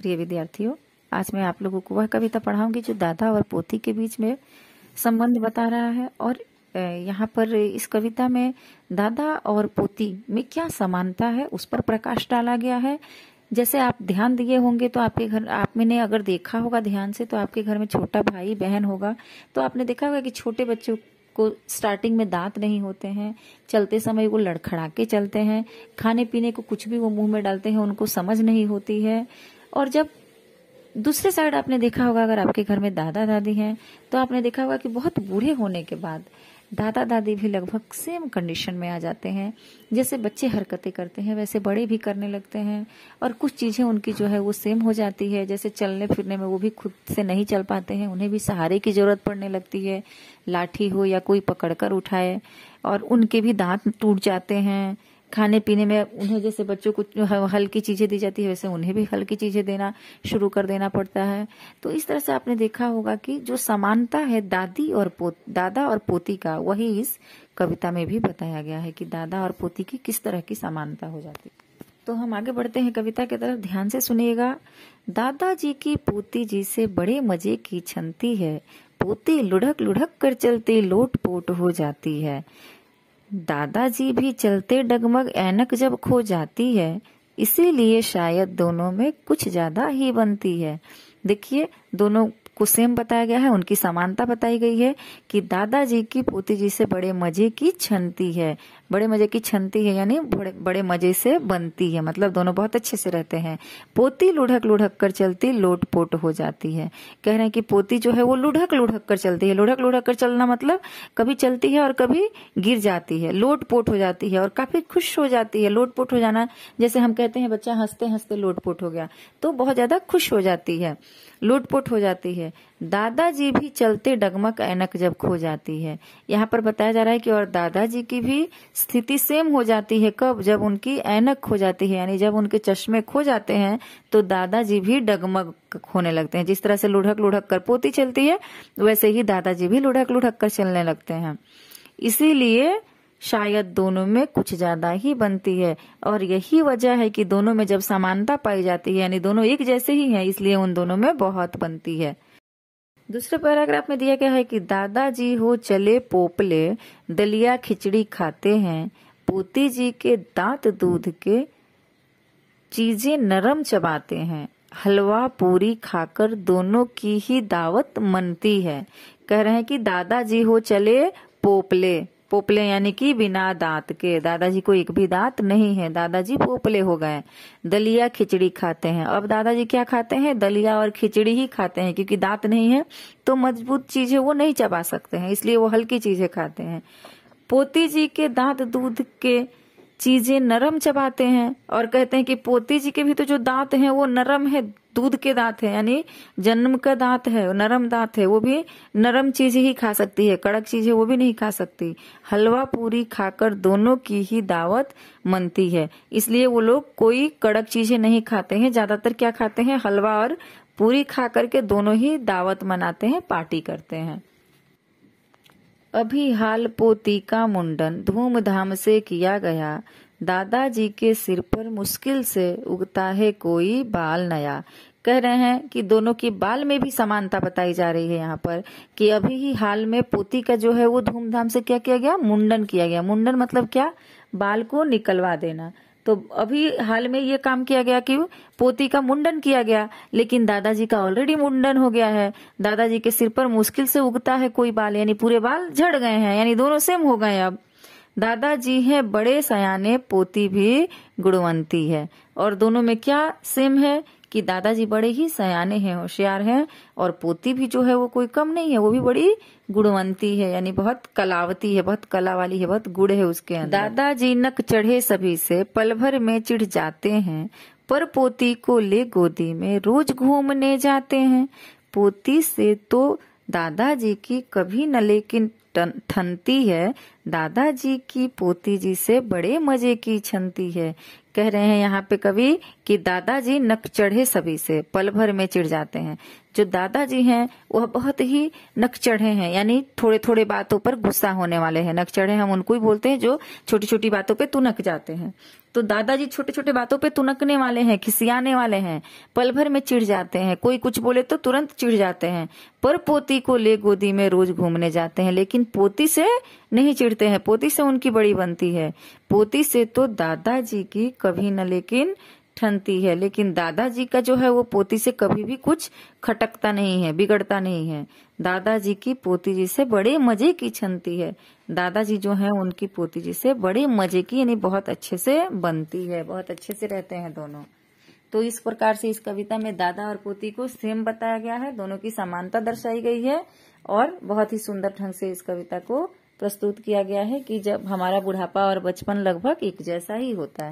प्रिय विद्यार्थियों आज मैं आप लोगों को वह कविता पढ़ाऊंगी जो दादा और पोती के बीच में संबंध बता रहा है और यहाँ पर इस कविता में दादा और पोती में क्या समानता है उस पर प्रकाश डाला गया है जैसे आप ध्यान दिए होंगे तो आपके घर आप ने अगर देखा होगा ध्यान से तो आपके घर में छोटा भाई बहन होगा तो आपने देखा होगा कि छोटे बच्चों को स्टार्टिंग में दांत नहीं होते हैं चलते समय वो लड़खड़ा के चलते हैं खाने पीने को कुछ भी वो मुंह में डालते हैं उनको समझ नहीं होती है और जब दूसरे साइड आपने देखा होगा अगर आपके घर में दादा दादी हैं तो आपने देखा होगा कि बहुत बूढ़े होने के बाद दादा दादी भी लगभग सेम कंडीशन में आ जाते हैं जैसे बच्चे हरकतें करते हैं वैसे बड़े भी करने लगते हैं और कुछ चीज़ें उनकी जो है वो सेम हो जाती है जैसे चलने फिरने में वो भी खुद से नहीं चल पाते हैं उन्हें भी सहारे की ज़रूरत पड़ने लगती है लाठी हो या कोई पकड़कर उठाए और उनके भी दांत टूट जाते हैं खाने पीने में उन्हें जैसे बच्चों को हल्की चीज़ें दी जाती है वैसे उन्हें भी हल्की चीज़ें देना शुरू कर देना पड़ता है तो इस तरह से आपने देखा होगा कि जो समानता है दादी और पोत दादा और पोती का वही इस कविता में भी बताया गया है कि दादा और पोती की किस तरह की समानता हो जाती तो हम आगे बढ़ते हैं कविता की तरफ ध्यान से सुनिएगा दादाजी की पोती जी से बड़े मजे की छनती है पोती लुढ़क लुढ़क कर चलती लोट पोट हो जाती है दादाजी भी चलते डगमग ऐनक जब खो जाती है इसीलिए शायद दोनों में कुछ ज्यादा ही बनती है देखिए दोनों को सेम बताया गया है उनकी समानता बताई गई है कि दादाजी की पोती जी से बड़े मजे की छनती है बड़े मजे की छनती है यानी बड़े बड़े मजे से बनती है मतलब दोनों बहुत अच्छे से रहते हैं पोती लुढ़क लुढ़क कर चलती लोट पोट हो जाती है कह रहे हैं कि पोती जो है वो लुढ़क लुढ़क कर चलती है लुढ़क लुढ़क कर चलना मतलब कभी चलती है और कभी गिर जाती है लोट पोट हो जाती है और काफी खुश हो जाती है लोट पोट हो जाना जैसे हम कहते हैं बच्चा हंसते हंसते लोट पोट हो गया तो बहुत ज्यादा खुश हो जाती है लोट पोट हो जाती है दादाजी भी चलते डगमग ऐनक जब खो जाती है यहाँ पर बताया जा रहा है कि और दादाजी की भी स्थिति सेम हो जाती है कब जब उनकी ऐनक खो जाती है यानी जब उनके चश्मे खो जाते हैं तो दादाजी भी डगमग खोने लगते हैं जिस तरह से लुढ़क लुढ़क कर पोती चलती है वैसे ही दादाजी भी लुढ़क लुढ़क कर चलने लगते हैं इसीलिए शायद दोनों में कुछ ज्यादा ही बनती है और यही वजह है कि दोनों में जब समानता पाई जाती है यानी दोनों एक जैसे ही हैं इसलिए उन दोनों में बहुत बनती है दूसरे पैराग्राफ में दिया गया है कि दादाजी हो चले पोपले दलिया खिचड़ी खाते हैं पोती जी के दांत दूध के चीजें नरम चबाते हैं हलवा पूरी खाकर दोनों की ही दावत मनती है कह रहे हैं कि दादाजी हो चले पोपले पोपले यानी कि बिना दांत के दादाजी को एक भी दांत नहीं है दादाजी पोपले हो गए दलिया खिचड़ी खाते हैं अब दादाजी क्या खाते हैं दलिया और खिचड़ी ही खाते हैं क्योंकि दांत नहीं है तो मजबूत चीजें वो नहीं चबा सकते हैं इसलिए वो हल्की चीजें खाते हैं पोती जी के दांत दूध के चीजें नरम चबाते हैं और कहते हैं कि पोती जी के भी तो जो दांत हैं वो नरम है दूध के दांत है यानी जन्म का दांत है नरम दांत है वो भी नरम चीज ही खा सकती है कड़क चीज है वो भी नहीं खा सकती हलवा पूरी खाकर दोनों की ही दावत मनती है इसलिए वो लोग कोई कड़क चीजें नहीं खाते हैं ज्यादातर क्या खाते हैं हलवा और पूरी खा करके दोनों ही दावत मनाते हैं पार्टी करते हैं अभी हाल पोती का मुंडन धूमधाम से किया गया दादाजी के सिर पर मुश्किल से उगता है कोई बाल नया कह रहे हैं कि दोनों की बाल में भी समानता बताई जा रही है यहाँ पर कि अभी ही हाल में पोती का जो है वो धूमधाम से क्या किया गया मुंडन किया गया मुंडन मतलब क्या बाल को निकलवा देना तो अभी हाल में ये काम किया गया कि पोती का मुंडन किया गया लेकिन दादाजी का ऑलरेडी मुंडन हो गया है दादाजी के सिर पर मुश्किल से उगता है कोई बाल यानी पूरे बाल झड़ गए हैं यानी दोनों सेम हो गए अब दादाजी हैं बड़े सयाने पोती भी गुणवंती है और दोनों में क्या सेम है कि दादाजी बड़े ही सयाने हैं होशियार हैं और पोती भी जो है वो कोई कम नहीं है वो भी बड़ी गुणवंती है यानी बहुत कलावती है बहुत कला वाली है बहुत गुड़ है उसके अंदर दादाजी नक चढ़े सभी से पल भर में चिढ़ जाते हैं पर पोती को ले गोदी में रोज घूमने जाते हैं पोती से तो दादाजी की कभी न लेकिन ठनती है दादाजी की पोती जी से बड़े मजे की छनती है कह रहे हैं यहाँ पे कवि कि दादाजी नक चढ़े सभी से पल भर में चिढ़ जाते हैं जो दादाजी हैं वह बहुत ही नक चढ़े हैं यानी थोड़े थोड़े बातों पर गुस्सा होने वाले हैं नक चढ़े हम उनको ही बोलते हैं जो छोटी छोटी बातों पे तुनक जाते हैं तो दादाजी छोटे छोटे बातों पे तुनकने वाले हैं खिसियाने वाले हैं पल भर में चिढ़ जाते हैं कोई कुछ बोले तो तुरंत चिढ़ जाते हैं पर पोती को ले गोदी में रोज घूमने जाते हैं लेकिन पोती से नहीं चिढ़ते हैं पोती से उनकी बड़ी बनती है पोती से तो दादाजी की कभी न लेकिन ठनती है लेकिन दादाजी का जो है वो पोती से कभी भी कुछ खटकता नहीं है बिगड़ता नहीं है दादाजी की पोती जी से बड़े मजे की छनती है दादाजी जो है उनकी पोती जी से बड़े मजे की यानी बहुत अच्छे से बनती है बहुत अच्छे से रहते हैं दोनों तो इस प्रकार से इस कविता में दादा और पोती को सेम बताया गया है दोनों की समानता दर्शाई गई है और बहुत ही सुंदर ढंग से इस कविता को प्रस्तुत किया गया है कि जब हमारा बुढ़ापा और बचपन लगभग एक जैसा ही होता है